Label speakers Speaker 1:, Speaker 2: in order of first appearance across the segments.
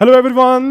Speaker 1: hello everyone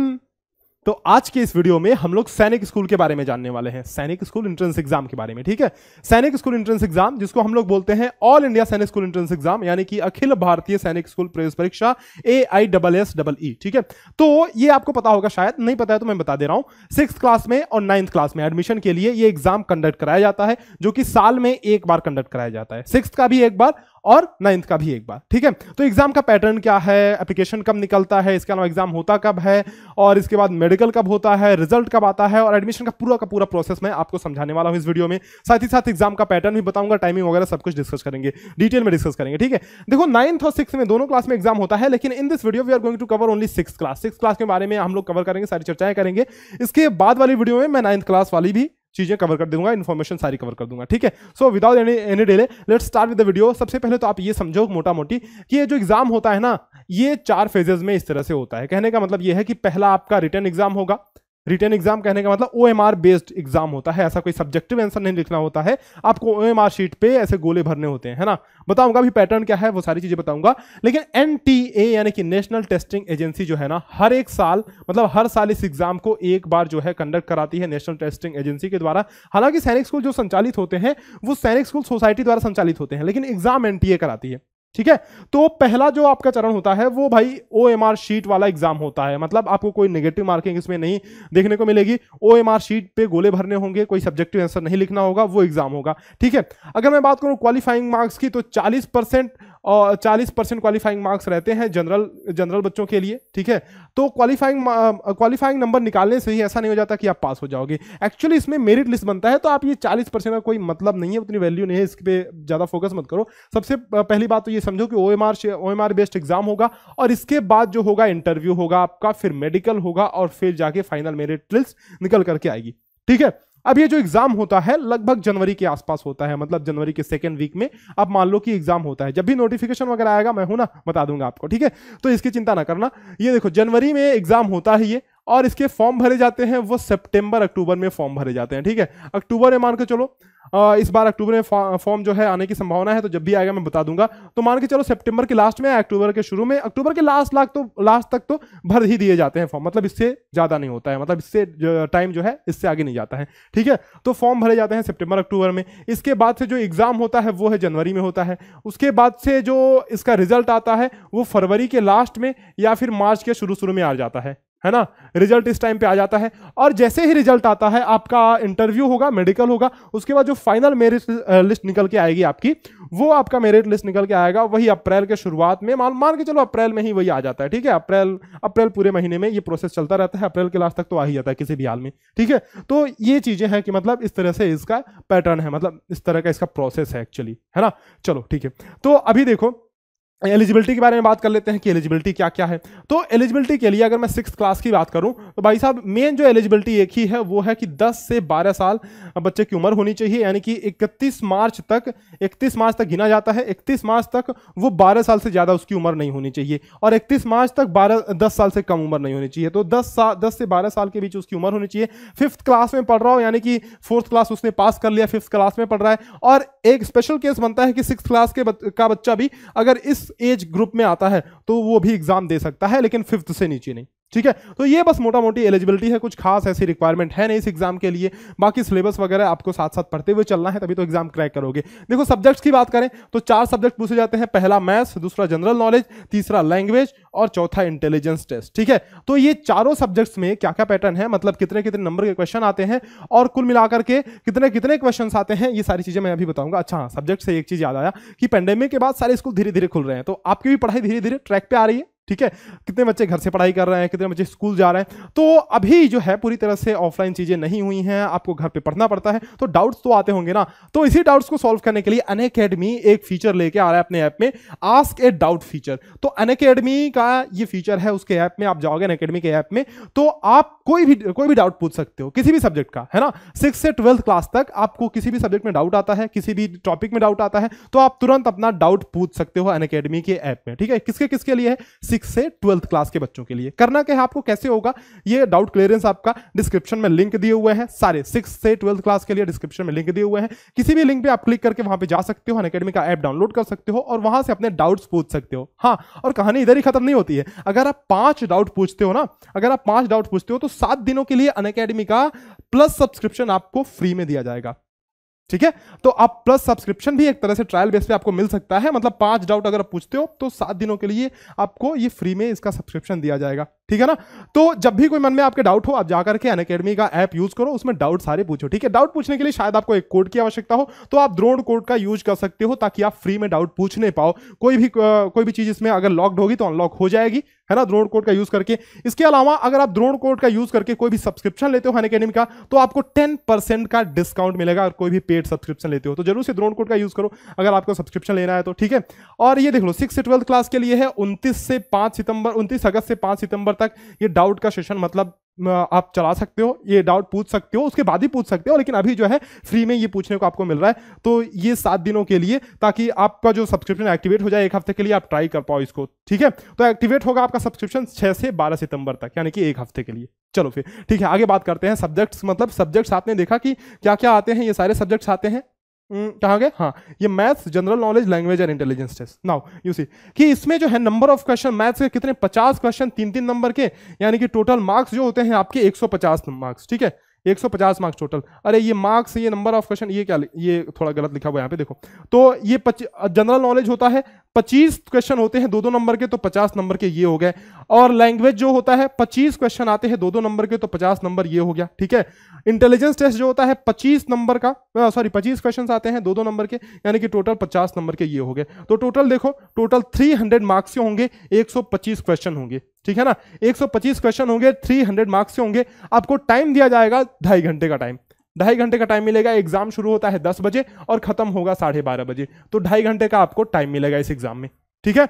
Speaker 1: तो आज के इस वीडियो में हम लोग सैनिक स्कूल के बारे में जानने वाले हैं सैनिक स्कूल एंट्रेंस एग्जाम के बारे में ठीक है सैनिक स्कूल एंट्रेंस एग्जाम जिसको हम लोग बोलते हैं all India Sainik school entrance exam यानी कि अखिल भारतीय सैनिक स्कूल प्रवेश परीक्षा A I double S double E ठीक है तो ये आपको पता होगा शायद नहीं पता है तो मैं बता दे रहा हूं सिक्स क्लास में और नाइन्थ क्लास में एडमिशन के लिए ये एग्जाम कंडक्ट कराया जाता है जो कि साल में एक बार कंडक्ट कराया जाता है सिक्स का भी एक बार और नाइन्थ का भी एक बार ठीक है तो एग्जाम का पैटर्न क्या है एप्लीकेशन कब निकलता है इसके अलावा एग्जाम होता कब है और इसके बाद मेडिकल कब होता है रिजल्ट कब आता है और एडमिशन का पूरा का पूरा प्रोसेस मैं आपको समझाने वाला हूँ इस वीडियो में साथ ही साथ एग्जाम का पैटर्न भी बताऊंगा टाइमिंग वगैरह सब कुछ डिस्कस करेंगे डिटेल में डिस्कस करेंगे ठीक है देखो नाइन्थ और सिक्स में दोनों क्लास में एग्जाम होता है लेकिन in this video we are going to cover only six class six class के बारे में हम लोग कवर करेंगे सारी चर्चाएं करेंगे इसके बाद वाली वीडियो में मैं नाइन्थ क्लास वाली भी चीज़ें कवर कर दूंगा इन्फॉर्मेशन सारी कवर कर दूंगा ठीक है so without any any delay let start with the video सबसे पहले तो आप ये समझो मोटा मोटी कि ये जो एग्ज़ाम होता है ना ये चार फेजेज में इस तरह से होता है कहने का मतलब ये है कि पहला आपका रिटर्न एग्जाम होगा रिटर्न एग्जाम कहने का मतलब ओ बेस्ड एग्जाम होता है ऐसा कोई सब्जेक्टिव आंसर नहीं लिखना होता है आपको ओ शीट पे ऐसे गोले भरने होते हैं है ना बताऊंगा अभी पैटर्न क्या है वो सारी चीजें बताऊंगा लेकिन एन यानी कि नेशनल टेस्टिंग एजेंसी जो है ना हर एक साल मतलब हर साल इस एग्जाम को एक बार जो है कंडक्ट कराती है नेशनल टेस्टिंग एजेंसी के द्वारा हालांकि सैनिक स्कूल जो संचालित होते हैं वो सैनिक स्कूल सोसाइटी द्वारा संचालित होते हैं लेकिन एग्जाम एन कराती है ठीक है तो पहला जो आपका चरण होता है वो भाई ओ एम आर शीट वाला एग्जाम होता है मतलब आपको कोई नेगेटिव मार्किंग इसमें नहीं देखने को मिलेगी ओ एम आर शीट पे गोले भरने होंगे कोई सब्जेक्टिव आंसर नहीं लिखना होगा वो एग्जाम होगा ठीक है अगर मैं बात करूं क्वालिफाइंग मार्क्स की तो चालीस परसेंट और चालीस परसेंट क्वालिफाइंग मार्क्स रहते हैं जनरल जनरल बच्चों के लिए ठीक है तो क्वालिफाइंग क्वालिफाइंग नंबर निकालने से ही ऐसा नहीं हो जाता कि आप पास हो जाओगे एक्चुअली इसमें मेरिट लिस्ट बनता है तो आप ये चालीस परसेंट का कोई मतलब नहीं है उतनी वैल्यू नहीं है इस पर ज़्यादा फोकस मत करो सबसे पहली बात तो ये समझो कि O M R O M R based exam होगा और इसके बाद जो होगा इंटरव्यू होगा आपका फिर मेडिकल होगा और फिर जाके फाइनल मेरिट लिस्ट निकल करके आएगी ठीक है अब ये जो एग्जाम होता है लगभग जनवरी के आसपास होता है मतलब जनवरी के सेकेंड वीक में अब मान लो कि एग्जाम होता है जब भी नोटिफिकेशन वगैरह आएगा मैं हूं ना बता दूंगा आपको ठीक है तो इसकी चिंता ना करना ये देखो जनवरी में एग्जाम होता है ये और इसके फॉर्म भरे जाते हैं वो सितंबर अक्टूबर में फॉर्म भरे जाते हैं ठीक है अक्टूबर में मान के चलो आ, इस बार अक्टूबर में फॉर्म जो है आने की संभावना है तो जब भी आएगा मैं बता दूंगा तो मान के चलो सितंबर के लास्ट में अक्टूबर के शुरू में अक्टूबर के लास्ट लाख तो लास्ट तक तो भर ही दिए जाते हैं फॉर्म मतलब इससे ज़्यादा नहीं होता है मतलब इससे टाइम जो है इससे आगे नहीं जाता है ठीक है तो फॉर्म भरे जाते हैं सेप्टेम्बर अक्टूबर में इसके बाद से जो एग्ज़ाम होता है वो है जनवरी में होता है उसके बाद से जो इसका रिजल्ट आता है वो फरवरी के लास्ट में या फिर मार्च के शुरू शुरू में आ जाता है है ना रिजल्ट इस टाइम पे आ जाता है और जैसे ही रिजल्ट आता है आपका इंटरव्यू होगा मेडिकल होगा उसके बाद जो फाइनल मेरिट लिस्ट निकल के आएगी आपकी वो आपका मेरिट लिस्ट निकल के आएगा वही अप्रैल के शुरुआत में मान मान के चलो अप्रैल में ही वही आ जाता है ठीक है अप्रैल अप्रैल पूरे महीने में ये प्रोसेस चलता रहता है अप्रैल के लास्ट तक तो आ ही जाता है किसी भी हाल में ठीक है तो ये चीजें हैं कि मतलब इस तरह से इसका पैटर्न है मतलब इस तरह का इसका प्रोसेस है एक्चुअली है ना चलो ठीक है तो अभी देखो एलिजिबिलिटी के बारे में बात कर लेते हैं कि एलिजिबिलिटी क्या क्या है तो एलिजिबिलिटी के लिए अगर मैं सिक्स क्लास की बात करूं तो भाई साहब मेन जो एलिजिबिलिटी एक ही है वो है कि 10 से 12 साल बच्चे की उम्र होनी चाहिए यानी कि 31 मार्च तक 31 मार्च तक गिना जाता है 31 मार्च तक वो 12 साल से ज़्यादा उसकी उम्र नहीं होनी चाहिए और इकतीस मार्च तक बारह दस साल से कम उम्र नहीं होनी चाहिए तो दस साल दस से बारह साल के बीच उसकी उम्र होनी चाहिए फिफ्थ क्लास में पढ़ रहा हो यानी कि फोर्थ क्लास उसने पास कर लिया फिफ्थ क्लास में पढ़ रहा है और एक स्पेशल केस बनता है कि सिक्स क्लास के का बच्चा भी अगर इस एज ग्रुप में आता है तो वो भी एग्जाम दे सकता है लेकिन फिफ्थ से नीचे नहीं ठीक है तो ये बस मोटा मोटी एलिजिबिलिटी है कुछ खास ऐसी रिक्वायरमेंट है नहीं इस एग्जाम के लिए बाकी सिलेबस वगैरह आपको साथ साथ पढ़ते हुए चलना है तभी तो एग्जाम क्रैक करोगे देखो सब्जेक्ट्स की बात करें तो चार सब्जेक्ट पूछे जाते हैं पहला मैथ्स दूसरा जनरल नॉलेज तीसरा लैंग्वेज और चौथा इंटेलिजेंस टेस्ट ठीक है तो ये चारों सब्जेक्ट्स में क्या क्या पैटर्न है मतलब कितने कितने नंबर के क्वेश्चन आते हैं और कुल मिलाकर के कितने कितने क्वेश्चन आते हैं ये सारी चीजें मैं अभी बताऊंगा अच्छा हाँ सब्जेक्ट से एक चीज याद आया कि पेंडेमिक के बाद सारे स्कूल धीरे धीरे खुल रहे हैं तो आपकी भी पढ़ाई धीरे धीरे ट्रैक पर आ रही है ठीक है कितने बच्चे घर से पढ़ाई कर रहे हैं कितने बच्चे स्कूल जा रहे हैं तो अभी जो है पूरी तरह से ऑफलाइन चीज़ें नहीं हुई हैं आपको घर पे पढ़ना पड़ता है तो डाउट्स तो आते होंगे ना तो इसी डाउट्स को सॉल्व करने के लिए अन एक फीचर लेके आ रहा है अपने ऐप में आस्क ए डाउट फीचर तो अन का ये फीचर है उसके ऐप में आप जाओगे अन के ऐप में तो आप कोई भी कोई भी डाउट पूछ सकते हो किसी भी सब्जेक्ट का है ना सिक्स से ट्वेल्थ क्लास तक आपको किसी भी सब्जेक्ट में डाउट आता है किसी भी टॉपिक में डाउट आता है तो आप तुरंत अपना डाउट पूछ सकते हो अन के ऐप में ठीक है किसके किसके लिए है सिक्स से ट्वेल्थ क्लास के बच्चों के लिए करना क्या है आपको कैसे होगा ये डाउट क्लियरेंस आपका डिस्क्रिप्शन में लिंक दिए हुए हैं सारे सिक्स से ट्वेल्थ क्लास के लिए डिस्क्रिप्शन में लिंक दिए हुए हैं किसी भी लिंक पे आप क्लिक करके वहां पे जा सकते हो अकेडमी का ऐप डाउनलोड कर सकते हो और वहां से अपने डाउट्स पूछ सकते हो हाँ और कहानी इधर ही खत्म नहीं होती है अगर आप पांच डाउट पूछते हो ना अगर आप पांच डाउट पूछते हो तो सात दिनों के लिए अनकेडमी का प्लस सब्सक्रिप्शन आपको फ्री में दिया जाएगा ठीक है तो आप प्लस सब्सक्रिप्शन भी एक तरह से ट्रायल बेस पे आपको मिल सकता है मतलब पांच डाउट अगर आप पूछते हो तो सात दिनों के लिए आपको ये फ्री में इसका सब्सक्रिप्शन दिया जाएगा ठीक है ना तो जब भी कोई मन में आपके डाउट हो आप जाकर के अनकेडमी का ऐप यूज करो उसमें डाउट सारे पूछो ठीक है डाउट पूछने के लिए शायद आपको एक कोड की आवश्यकता हो तो आप द्रोण कोड का यूज कर सकते हो ताकि आप फ्री में डाउट पूछ नहीं पाओ कोई भी कोई भी चीज इसमें अगर लॉक्ड होगी तो अनलॉक हो जाएगी है ना द्रोण कोड का यूज करके इसके अलावा अगर आप द्रोण कोड का यूज करके कोई भी सब्सक्रिप्शन लेते हो अनकेडमी का तो आपको टेन परसेंट का डिस्काउंट मिलेगा अगर कोई भी पेड सब्सक्रिप्शन लेते हो तो जरूर से द्रोण कोड का यूज करो अगर आपको सब्सक्रिप्शन लेना है तो ठीक है और ये देख लो सिक्स से ट्वेल्थ क्लास के लिए है उन्तीस से पांच सितंबर उनतीस अगस्त से पांच सितंबर तक ये डाउट का सेशन मतलब आप चला सकते हो ये डाउट पूछ सकते हो उसके बाद ही पूछ सकते हो लेकिन अभी जो है फ्री में ये पूछने को आपको मिल रहा है तो ये सात दिनों के लिए ताकि आपका जो सब्सक्रिप्शन एक्टिवेट हो जाए एक हफ्ते के लिए आप ट्राई कर पाओ इसको ठीक है तो एक्टिवेट होगा आपका सब्सक्रिप्शन छः से बारह सितंबर तक यानी कि एक हफ्ते के लिए चलो फिर ठीक है आगे बात करते हैं सब्जेक्ट्स मतलब सब्जेक्ट्स आपने देखा कि क्या क्या आते हैं ये सारे सब्जेक्ट्स आते हैं Hmm, कहा गया हाँ ये maths general knowledge language and intelligence test now you see कि इसमें जो है नंबर ऑफ क्वेश्चन मैथ्स के कितने 50 क्वेश्चन तीन तीन नंबर के यानी कि टोटल मार्क्स जो होते हैं आपके 150 मार्क्स ठीक है 150 मार्क्स टोटल अरे ये मार्क्स ये नंबर ऑफ क्वेश्चन ये क्या ये थोड़ा गलत लिखा हुआ यहाँ पे देखो तो ये जनरल नॉलेज होता है 25 क्वेश्चन होते हैं दो दो नंबर के तो 50 नंबर के ये हो गए और लैंग्वेज जो होता है 25 क्वेश्चन आते हैं दो दो नंबर के तो 50 नंबर ये हो गया ठीक है इंटेलिजेंस टेस्ट जो होता है 25 नंबर का सॉरी 25 क्वेश्चन आते हैं दो दो नंबर के यानी कि टोटल 50 नंबर के ये हो गए तो टोटल देखो टोटल 300 मार्क्स के होंगे 125 क्वेश्चन होंगे ठीक है ना 125 क्वेश्चन होंगे 300 मार्क्स के होंगे आपको टाइम दिया जाएगा ढाई घंटे का टाइम ढाई घंटे का टाइम मिलेगा एग्जाम शुरू होता है दस बजे और खत्म होगा साढ़े बारह बजे तो ढाई घंटे का आपको टाइम मिलेगा इस एग्जाम में ठीक है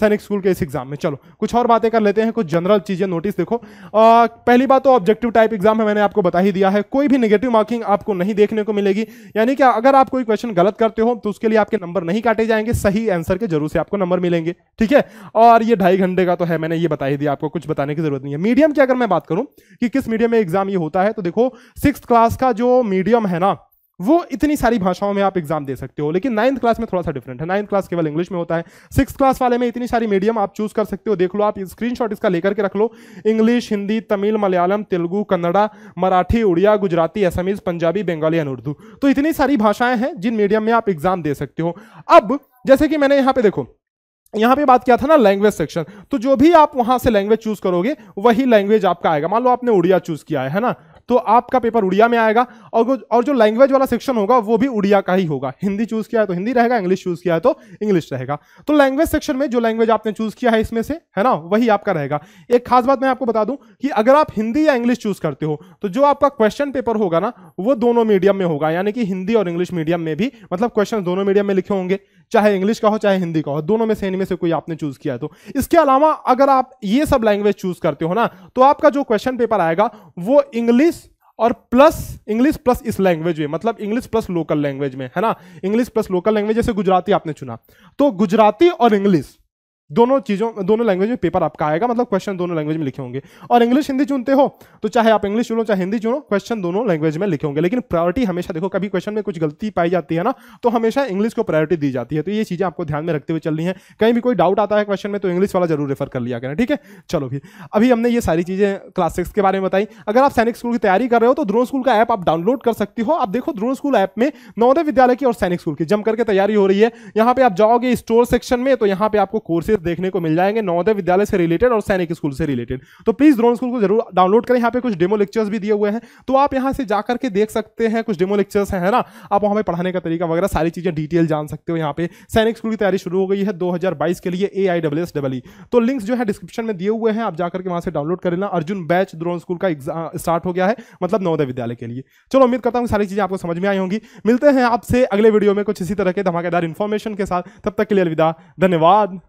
Speaker 1: सैनिक स्कूल के इस एग्जाम में चलो कुछ और बातें कर लेते हैं कुछ जनरल चीज़ें नोटिस देखो आ, पहली बात तो ऑब्जेक्टिव टाइप एग्जाम है मैंने आपको बता ही दिया है कोई भी निगेटिव मार्किंग आपको नहीं देखने को मिलेगी यानी कि अगर आप कोई क्वेश्चन गलत करते हो तो उसके लिए आपके नंबर नहीं काटे जाएंगे सही आंसर के जरूर से आपको नंबर मिलेंगे ठीक है और ये ढाई घंटे का तो है मैंने ये बता ही दिया आपको कुछ बताने की जरूरत नहीं है मीडियम की अगर मैं बात करूँ कि किस मीडियम में एग्जाम ये होता है तो देखो सिक्स क्लास का जो मीडियम है ना वो इतनी सारी भाषाओं में आप एग्जाम दे सकते हो लेकिन नाइन्थ क्लास में थोड़ा सा डिफरेंट है नाइन्थ क्लास केवल इंग्लिश में होता है सिक्स क्लास वाले में इतनी सारी मीडियम आप चूज कर सकते हो देख लो आप स्क्रीनशॉट इसका लेकर के रख लो इंग्लिश हिंदी तमिल मलयालम तेलुगु कन्नड़ा मराठी उड़िया गुजराती असमीज पंजाबी बंगाली एंड उर्दू तो इतनी सारी भाषाएं हैं जिन मीडियम में आप एग्जाम दे सकते हो अब जैसे कि मैंने यहाँ पे देखो यहाँ पे बात किया था ना लैंग्वेज सेक्शन तो जो भी आप वहां से लैंग्वेज चूज करोगे वही लैंग्वेज आपका आएगा मान लो आपने उड़िया चूज किया है, है ना तो आपका पेपर उड़िया में आएगा और और जो लैंग्वेज वाला सेक्शन होगा वो भी उड़िया का ही होगा हिंदी चूज किया है तो हिंदी रहेगा इंग्लिश चूज किया है तो इंग्लिश रहेगा तो लैंग्वेज सेक्शन में जो लैंग्वेज आपने चूज किया है इसमें से है ना वही आपका रहेगा एक खास बात मैं आपको बता दूं कि अगर आप हिंदी या इंग्लिश चूज करते हो तो जो आपका क्वेश्चन पेपर होगा ना वो दोनों मीडियम में होगा यानी कि हिंदी और इंग्लिश मीडियम में भी मतलब क्वेश्चन दोनों मीडियम में लिखे होंगे चाहे इंग्लिश का हो चाहे हिंदी का हो दोनों में से इनमें से कोई आपने चूज किया तो इसके अलावा अगर आप ये सब लैंग्वेज चूज करते हो ना तो आपका जो क्वेश्चन पेपर आएगा वो इंग्लिश और प्लस इंग्लिश प्लस इस लैंग्वेज में मतलब इंग्लिश प्लस लोकल लैंग्वेज में है ना इंग्लिश प्लस लोकल लैंग्वेज जैसे गुजराती आपने चुना तो गुजराती और इंग्लिश दोनों चीज़ों दोनों लैंग्वेज में पेपर आपका आएगा मतलब क्वेश्चन दोनों लैंग्वेज में लिखे होंगे और इंग्लिश हिंदी चुनते हो तो चाहे आप इंग्लिश चुनो चाहे हिंदी चुनो क्वेश्चन दोनों लैंग्वेज में लिखे होंगे लेकिन प्रायोरिटी हमेशा देखो कभी क्वेश्चन में कुछ गलती पाई जाती है ना तो हमेशा इंग्लिश को प्रायोरिटी दी जाती है तो ये चीज़ें आपको ध्यान में रखते हुए चलनी है कहीं भी कोई डाउट आता है क्वेश्चन में तो इंग्लिश वाला जरूर रेफर कर लिया करें ठीक है चलो भी अभी हमने ये सारी चीज़ें क्लास सिक्स के बारे में बताई अगर आप सैनिक स्कूल की तैयारी कर रहे हो तो ड्रोन स्कूल का ऐप आप डाउनलोड कर सकती हो आप देखो ड्रोन स्कूल ऐप में नवोदय विद्यालय की और सैनिक स्कूल की जम करके तैयारी हो रही है यहाँ पे आप जाओगे स्टोर सेक्शन में तो यहाँ पे आपको कोर्सेज केसेस देखने को मिल जाएंगे नवोदय विद्यालय से रिलेटेड और सैनिक स्कूल से रिलेटेड तो प्लीज ड्रोन स्कूल को जरूर डाउनलोड करें यहाँ पे कुछ डेमो लेक्चर्स भी दिए हुए हैं तो आप यहाँ से जाकर के देख सकते हैं कुछ डेमो लेक्चर्स हैं ना आप वहाँ पर पढ़ाने का तरीका वगैरह सारी चीजें डिटेल जान सकते हो यहाँ पे सैनिक स्कूल की तैयारी शुरू हो गई है दो के लिए A I W S W तो लिंक्स जो है डिस्क्रिप्शन में दिए हुए हैं आप जाकर के वहाँ से डाउनलोड कर लेना अर्जुन बैच ड्रोन स्कूल का स्टार्ट हो गया है मतलब नवोदय विद्यालय के लिए चलो उम्मीद करता हूँ सारी चीजें आपको समझ में आई होंगी मिलते हैं आपसे अगले वीडियो में कुछ इसी तरह के धमाकेदार इन्फॉर्मेशन के साथ तब तक के लिए अलविदा धन्यवाद